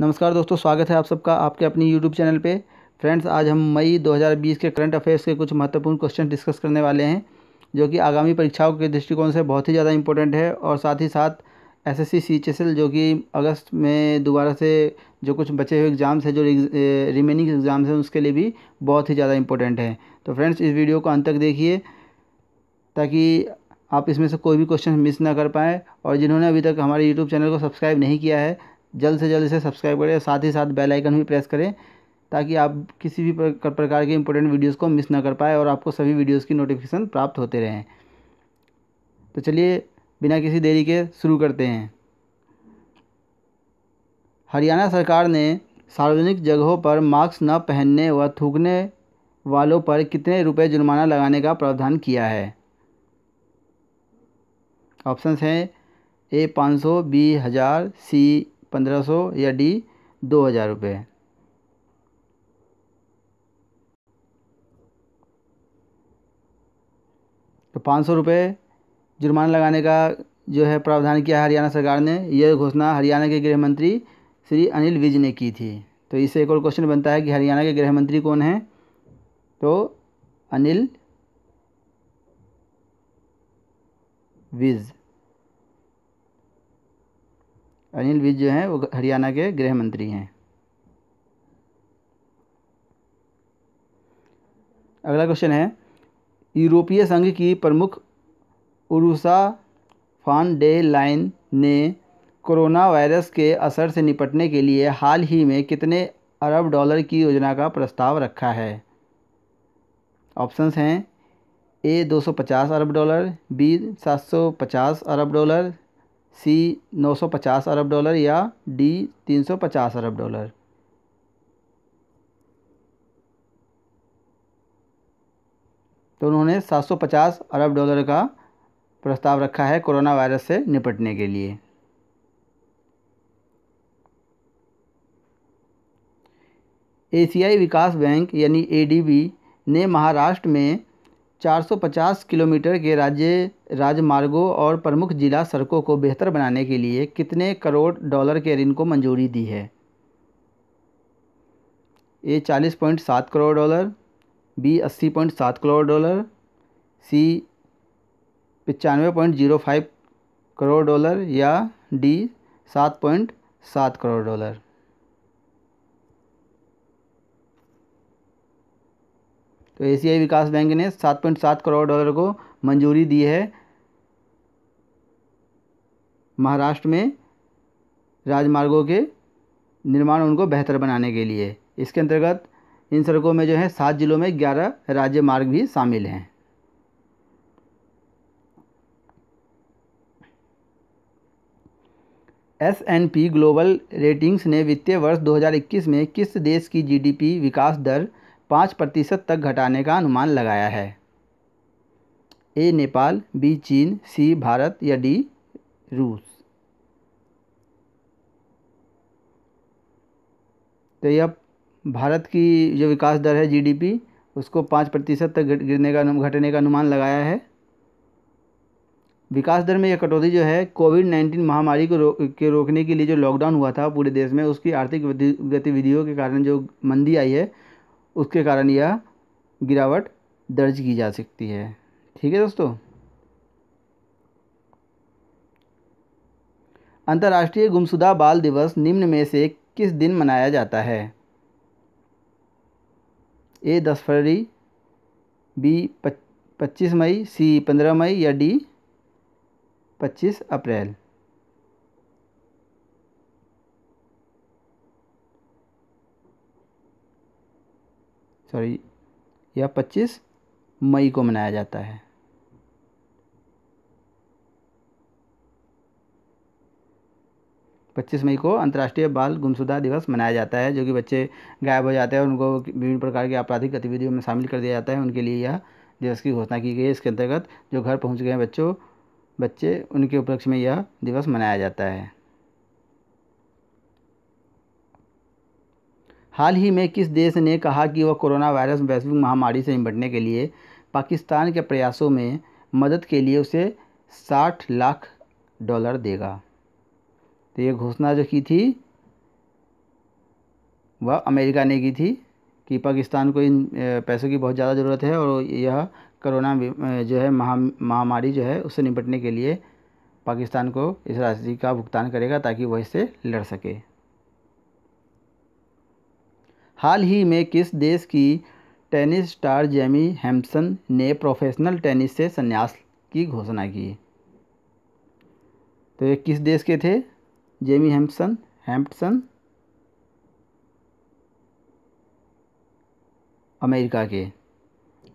नमस्कार दोस्तों स्वागत है आप सबका आपके अपनी यूट्यूब चैनल पे फ्रेंड्स आज हम मई 2020 के करंट अफेयर्स के कुछ महत्वपूर्ण क्वेश्चन डिस्कस करने वाले हैं जो कि आगामी परीक्षाओं के दृष्टिकोण से बहुत ही ज़्यादा इंपॉर्टेंट है और साथ ही साथ एस एस सी जो कि अगस्त में दोबारा से जो कुछ बचे हुए एग्ज़ाम्स हैं जो रिमेनिंग एग्ज़ाम्स हैं उसके लिए भी बहुत ही ज़्यादा इंपॉर्टेंट है तो फ्रेंड्स इस वीडियो को अंत तक देखिए ताकि आप इसमें से कोई भी क्वेश्चन मिस ना कर पाएँ और जिन्होंने अभी तक हमारे यूट्यूब चैनल को सब्सक्राइब नहीं किया है जल्द से जल्द इसे सब्सक्राइब करें साथ ही साथ बेल आइकन भी प्रेस करें ताकि आप किसी भी प्रकार के इंपॉर्टेंट वीडियोस को मिस ना कर पाए और आपको सभी वीडियोस की नोटिफिकेशन प्राप्त होते रहें तो चलिए बिना किसी देरी के शुरू करते हैं हरियाणा सरकार ने सार्वजनिक जगहों पर मास्क न पहनने व थूकने वालों पर कितने रुपये जुर्माना लगाने का प्रावधान किया है ऑप्शंस हैं ए पाँच सौ बी हज़ार सी पंद्रह सौ या डी दो हज़ार रुपये तो पाँच सौ रुपये जुर्माना लगाने का जो है प्रावधान किया हरियाणा सरकार ने यह घोषणा हरियाणा के गृह मंत्री श्री अनिल विज ने की थी तो इससे एक और क्वेश्चन बनता है कि हरियाणा के गृह मंत्री कौन हैं तो अनिल विज अनिल विज जो हैं वो हरियाणा के गृह मंत्री हैं अगला क्वेश्चन है यूरोपीय संघ की प्रमुख उरुसा फान डे लाइन ने कोरोना वायरस के असर से निपटने के लिए हाल ही में कितने अरब डॉलर की योजना का प्रस्ताव रखा है ऑप्शंस हैं ए 250 अरब डॉलर बी 750 अरब डॉलर सी 950 अरब डॉलर या डी 350 अरब डॉलर तो उन्होंने 750 अरब डॉलर का प्रस्ताव रखा है कोरोना वायरस से निपटने के लिए एशियाई विकास बैंक यानी एडीबी ने महाराष्ट्र में 450 किलोमीटर के राज्य राजमार्गों और प्रमुख जिला सड़कों को बेहतर बनाने के लिए कितने करोड़ डॉलर के ऋण को मंजूरी दी है A 40.7 crore dollar B 80.7 crore dollar C पचानवे point zero five crore dollar या डी सात पॉइंट सात करोड़ डॉलर तो एशियाई विकास बैंक ने 7.7 करोड़ डॉलर को मंजूरी दी है महाराष्ट्र में राजमार्गों के निर्माण उनको बेहतर बनाने के लिए इसके अंतर्गत इन सड़कों में जो है सात जिलों में ग्यारह राज्य मार्ग भी शामिल हैं S and P global ratings ने वित्तीय वर्ष 2021 में किस देश की जीडीपी विकास दर पाँच प्रतिशत तक घटाने का अनुमान लगाया है ए नेपाल बी चीन सी भारत या डी रूस तो यह भारत की जो विकास दर है जीडीपी उसको पाँच प्रतिशत तक गिरने का घटने का अनुमान लगाया है विकास दर में यह कटौती जो है कोविड नाइन्टीन महामारी को रो, के रोकने के लिए जो लॉकडाउन हुआ था पूरे देश में उसकी आर्थिक गतिविधियों के कारण जो मंदी आई है उसके कारण यह गिरावट दर्ज की जा सकती है ठीक है दोस्तों अंतर्राष्ट्रीय गुमशुदा बाल दिवस निम्न में से किस दिन मनाया जाता है ए दस फरवरी बी पच्चीस मई सी पंद्रह मई या डी पच्चीस अप्रैल सॉरी यह पच्चीस मई को मनाया जाता है पच्चीस मई को अंतर्राष्ट्रीय बाल गुमशुदा दिवस मनाया जाता है जो कि बच्चे गायब हो जाते हैं और उनको विभिन्न प्रकार की आपराधिक गतिविधियों में शामिल कर दिया जाता है उनके लिए यह दिवस की घोषणा की गई है इसके अंतर्गत जो घर पहुंच गए बच्चों बच्चे उनके उपलक्ष्य में यह दिवस मनाया जाता है हाल ही में किस देश ने कहा कि वह कोरोना वायरस वैश्विक महामारी से निपटने के लिए पाकिस्तान के प्रयासों में मदद के लिए उसे साठ लाख डॉलर देगा तो ये घोषणा जो की थी वह अमेरिका ने की थी कि पाकिस्तान को इन पैसों की बहुत ज़्यादा ज़रूरत है और यह कोरोना जो है महा महामारी जो है उससे निपटने के लिए पाकिस्तान को इस राशि का भुगतान करेगा ताकि वह इससे लड़ सके हाल ही में किस देश की टेनिस स्टार जेमी हेम्पसन ने प्रोफेशनल टेनिस से संन्यास की घोषणा की तो ये किस देश के थे जेमी हेम्पसन हैम्पसन अमेरिका के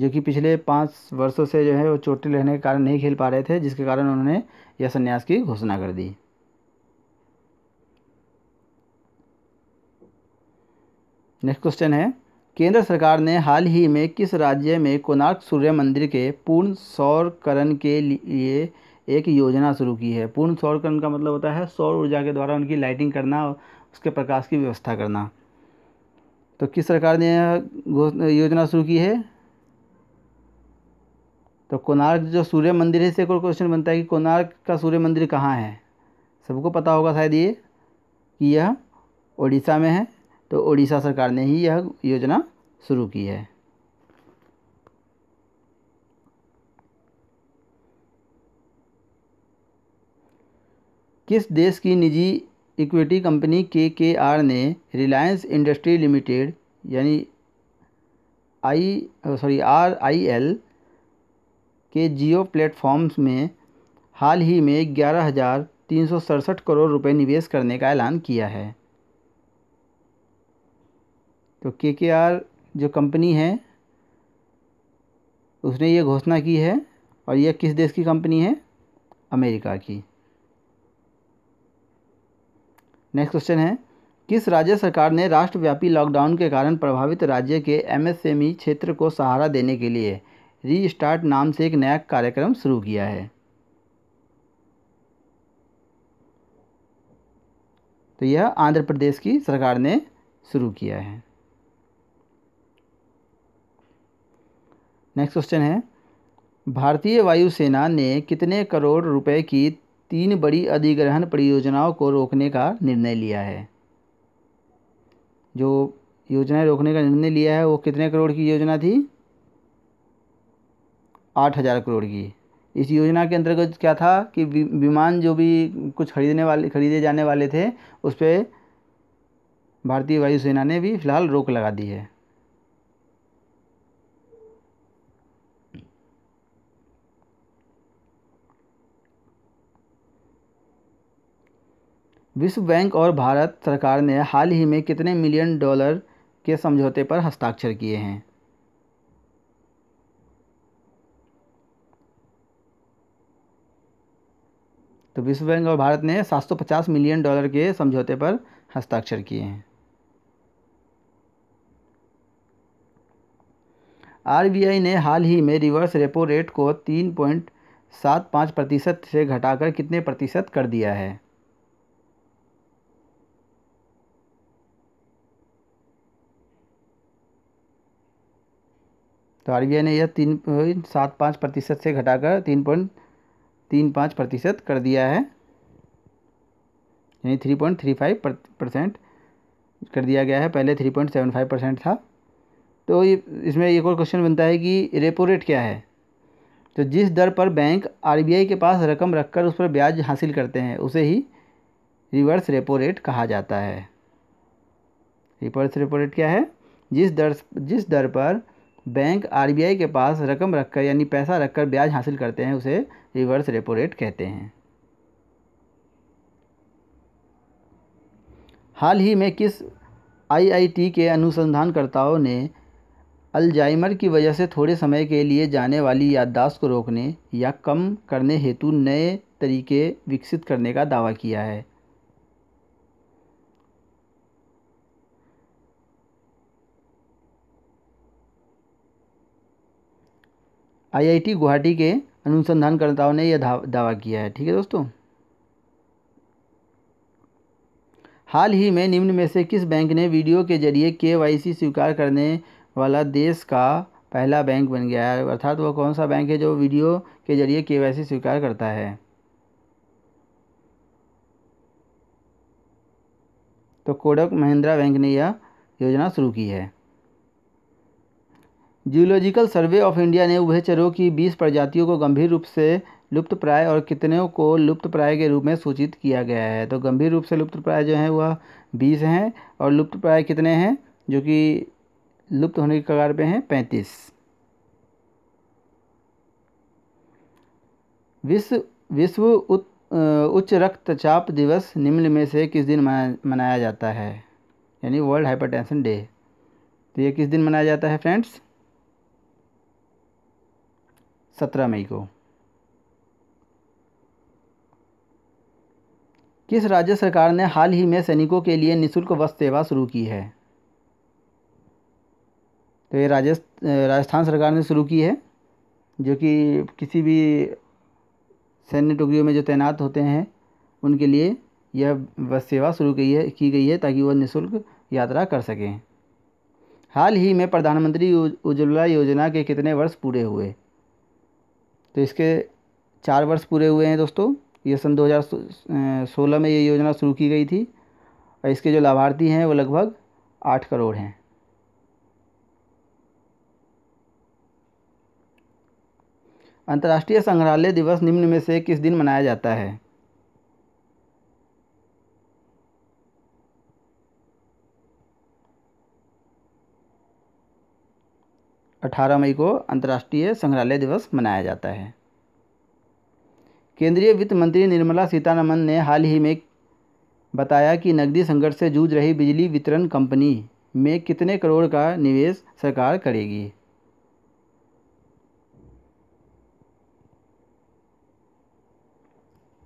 जो कि पिछले पाँच वर्षों से जो है वो चोटी रहने के कारण नहीं खेल पा रहे थे जिसके कारण उन्होंने यह संन्यास की घोषणा कर दी नेक्स्ट क्वेश्चन है केंद्र सरकार ने हाल ही में किस राज्य में कोणार्क सूर्य मंदिर के पूर्ण सौरकरण के लिए एक योजना शुरू की है पूर्ण सौरकरण का मतलब होता है सौर ऊर्जा के द्वारा उनकी लाइटिंग करना और उसके प्रकाश की व्यवस्था करना तो किस सरकार ने योजना शुरू की है तो कोणार्क जो सूर्य मंदिर है इससे एक और क्वेश्चन बनता है कि कोणार्क का सूर्य मंदिर कहाँ है सबको पता होगा शायद ये कि यह ओडिशा में है तो उड़ीसा सरकार ने ही यह योजना शुरू की है किस देश की निजी इक्विटी कंपनी के के आर ने रिलायंस इंडस्ट्री लिमिटेड यानी I sorry R I L के जियो प्लेटफॉर्म्स में हाल ही में ग्यारह हज़ार तीन सौ सड़सठ करोड़ रुपए निवेश करने का ऐलान किया है तो के के आर जो कंपनी है उसने ये घोषणा की है और यह किस देश की कंपनी है अमेरिका की नेक्स्ट क्वेश्चन है किस राज्य सरकार ने राष्ट्रव्यापी लॉकडाउन के कारण प्रभावित राज्य के एमएसएमई e क्षेत्र को सहारा देने के लिए रीस्टार्ट नाम से एक नया कार्यक्रम शुरू किया है तो यह आंध्र प्रदेश की सरकार ने शुरू किया है नेक्स्ट क्वेश्चन है भारतीय वायुसेना ने कितने करोड़ रुपए की तीन बड़ी अधिग्रहण परियोजनाओं को रोकने का निर्णय लिया है जो योजनाएं रोकने का निर्णय लिया है वो कितने करोड़ की योजना थी आठ हज़ार करोड़ की इस योजना के अंतर्गत क्या था कि विमान जो भी कुछ खरीदने वाले खरीदे जाने वाले थे उस पर भारतीय वायुसेना ने भी फिलहाल रोक लगा दी है विश्व बैंक और भारत सरकार ने हाल ही में कितने मिलियन डॉलर के समझौते पर हस्ताक्षर किए हैं तो विश्व बैंक और भारत ने 750 मिलियन डॉलर के समझौते पर हस्ताक्षर किए हैं आरबीआई ने हाल ही में रिवर्स रेपो रेट को तीन पॉइंट सात पाँच प्रतिशत से घटाकर कितने प्रतिशत कर दिया है तो आर ने यह तीन पॉइंट सात पाँच प्रतिशत से घटाकर तीन पॉइंट तीन पाँच प्रतिशत कर दिया है यानी three point three five percent कर दिया गया है पहले three point seven five percent था तो इसमें एक और क्वेश्चन बनता है कि रेपो रेट क्या है तो जिस दर पर बैंक आर के पास रकम रखकर उस पर ब्याज हासिल करते हैं उसे ही रिवर्स रेपो रेट कहा जाता है रिवर्स रेपो रेट क्या है जिस दर जिस दर पर बैंक आरबीआई के पास रकम रखकर यानी पैसा रखकर ब्याज हासिल करते हैं उसे रिवर्स रेपो रेट कहते हैं हाल ही में किस आईआईटी के अनुसंधानकर्ताओं ने अल्जाइमर की वजह से थोड़े समय के लिए जाने वाली याददाश्त को रोकने या कम करने हेतु नए तरीके विकसित करने का दावा किया है आईआईटी गुवाहाटी के अनुसंधानकर्ताओं ने यह दावा किया है ठीक है दोस्तों हाल ही में निम्न में से किस बैंक ने वीडियो के जरिए केवाईसी स्वीकार करने वाला देश का पहला बैंक बन गया है अर्थात वह कौन सा बैंक है जो वीडियो के जरिए केवाईसी स्वीकार करता है तो कोडक महिंद्रा बैंक ने यह योजना शुरू की है जियोलॉजिकल सर्वे ऑफ इंडिया ने उभयचरों की 20 प्रजातियों को गंभीर रूप से लुप्त प्राय और कितने को लुप्त प्राय के रूप में सूचित किया गया है तो गंभीर रूप से लुप्त प्राय जो हैं वह बीस हैं और लुप्त प्राय कितने हैं जो कि लुप्त होने के कगार पे हैं पैंतीस विश्व विश्व उच्च रक्तचाप दिवस निम्न में से किस दिन मनाया जाता है यानी वर्ल्ड हाइपरटेंशन डे तो ये किस दिन मनाया जाता है फ्रेंड्स सत्रह मई को किस राज्य सरकार ने हाल ही में सैनिकों के लिए निशुल्क बस सेवा शुरू की है तो ये राजस्थान सरकार ने शुरू की है जो कि किसी भी सैन्य टुकड़ियों में जो तैनात होते हैं उनके लिए यह बस सेवा शुरू की है की गई है ताकि वह निशुल्क यात्रा कर सकें हाल ही में प्रधानमंत्री उज्ज्वला योजना के कितने वर्ष पूरे हुए तो इसके चार वर्ष पूरे हुए हैं दोस्तों ये सन 2016 में ये योजना शुरू की गई थी और इसके जो लाभार्थी हैं वो लगभग आठ करोड़ हैं अंतर्राष्ट्रीय संग्रहालय दिवस निम्न में से किस दिन मनाया जाता है 18 मई को अंतर्राष्ट्रीय संग्रहालय दिवस मनाया जाता है केंद्रीय वित्त मंत्री निर्मला सीतारमन ने हाल ही में बताया कि नकदी संकट से जूझ रही बिजली वितरण कंपनी में कितने करोड़ का निवेश सरकार करेगी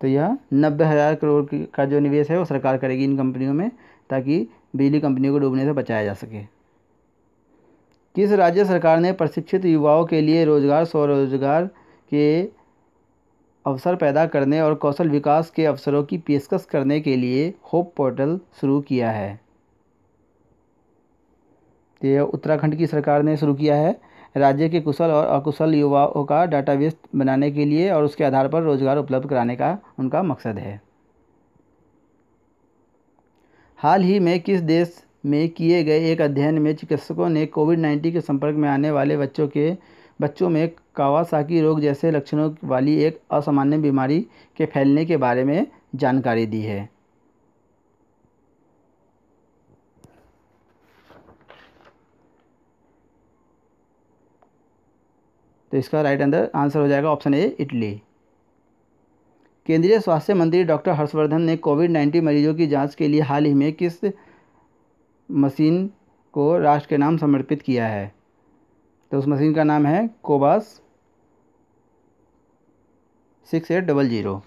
तो यह नब्बे हज़ार करोड़ का जो निवेश है वो सरकार करेगी इन कंपनियों में ताकि बिजली कंपनियों को डूबने से बचाया जा सके किस राज्य सरकार ने प्रशिक्षित युवाओं के लिए रोजगार स्वरोजगार के अवसर पैदा करने और कौशल विकास के अवसरों की पेशकश करने के लिए होप पोर्टल शुरू किया है तो यह उत्तराखंड की सरकार ने शुरू किया है राज्य के कुशल और अकुशल युवाओं का डाटाबेस बनाने के लिए और उसके आधार पर रोजगार उपलब्ध कराने का उनका मकसद है हाल ही में किस देश में किए गए एक अध्ययन में चिकित्सकों ने कोविड नाइन्टीन के संपर्क में आने वाले बच्चों के बच्चों में कावासाकी रोग जैसे लक्षणों वाली एक असामान्य बीमारी के फैलने के बारे में जानकारी दी है तो इसका राइट आंसर आंसर हो जाएगा ऑप्शन ए इटली केंद्रीय स्वास्थ्य मंत्री डॉक्टर हर्षवर्धन ने कोविड नाइन्टीन मरीजों की जांच के लिए हाल ही में किस मशीन को राष्ट्र के नाम समर्पित किया है तो उस मशीन का नाम है Cobas six eight double zero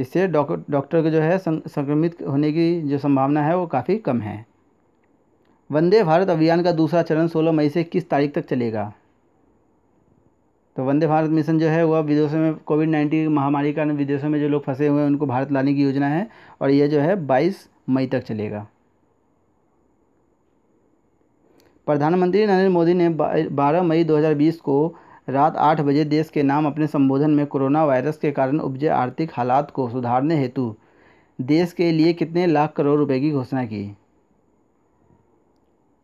इससे डॉक्टर के जो है संक्रमित होने की जो संभावना है वो काफ़ी कम है वंदे भारत अभियान का दूसरा चरण 16 मई से किस तारीख तक चलेगा तो वंदे भारत मिशन जो है वह विदेशों में कोविड नाइन्टीन महामारी के कारण विदेशों में जो लोग फंसे हुए हैं उनको भारत लाने की योजना है और यह जो है 22 मई तक चलेगा प्रधानमंत्री नरेंद्र मोदी ने 12 मई 2020 को रात आठ बजे देश के नाम अपने संबोधन में कोरोना वायरस के कारण उपजे आर्थिक हालात को सुधारने हेतु देश के लिए कितने लाख करोड़ रुपए की घोषणा की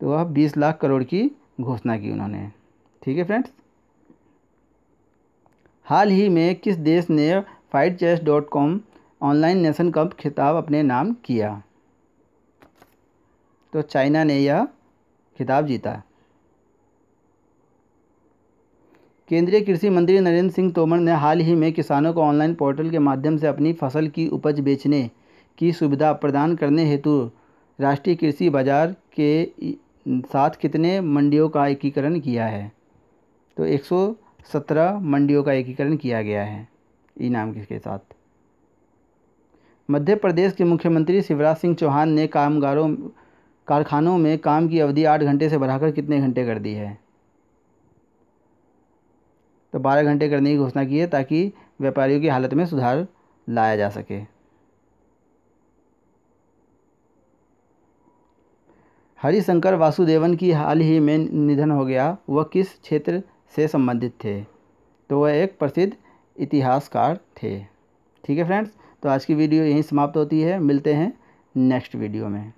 तो वह बीस लाख करोड़ की घोषणा की उन्होंने ठीक है फ्रेंड्स हाल ही में किस देश ने fight chess dot com online nation cup खिताब अपने नाम किया तो चाइना ने यह खिताब जीता केंद्रीय कृषि मंत्री नरेंद्र सिंह तोमर ने हाल ही में किसानों को ऑनलाइन पोर्टल के माध्यम से अपनी फसल की उपज बेचने की सुविधा प्रदान करने हेतु राष्ट्रीय कृषि बाजार के साथ कितने मंडियों का एकीकरण किया है तो 117 मंडियों का एकीकरण किया गया है इनाम के साथ मध्य प्रदेश के मुख्यमंत्री शिवराज सिंह चौहान ने कामगारों कारखानों में काम की अवधि आठ घंटे से बढ़ाकर कितने घंटे कर दी है तो बारह घंटे करने की घोषणा की है ताकि व्यापारियों की हालत में सुधार लाया जा सके हरिशंकर वासुदेवन की हाल ही में निधन हो गया वह किस क्षेत्र से संबंधित थे तो वह एक प्रसिद्ध इतिहासकार थे ठीक है फ्रेंड्स तो आज की वीडियो यहीं समाप्त होती है मिलते हैं नेक्स्ट वीडियो में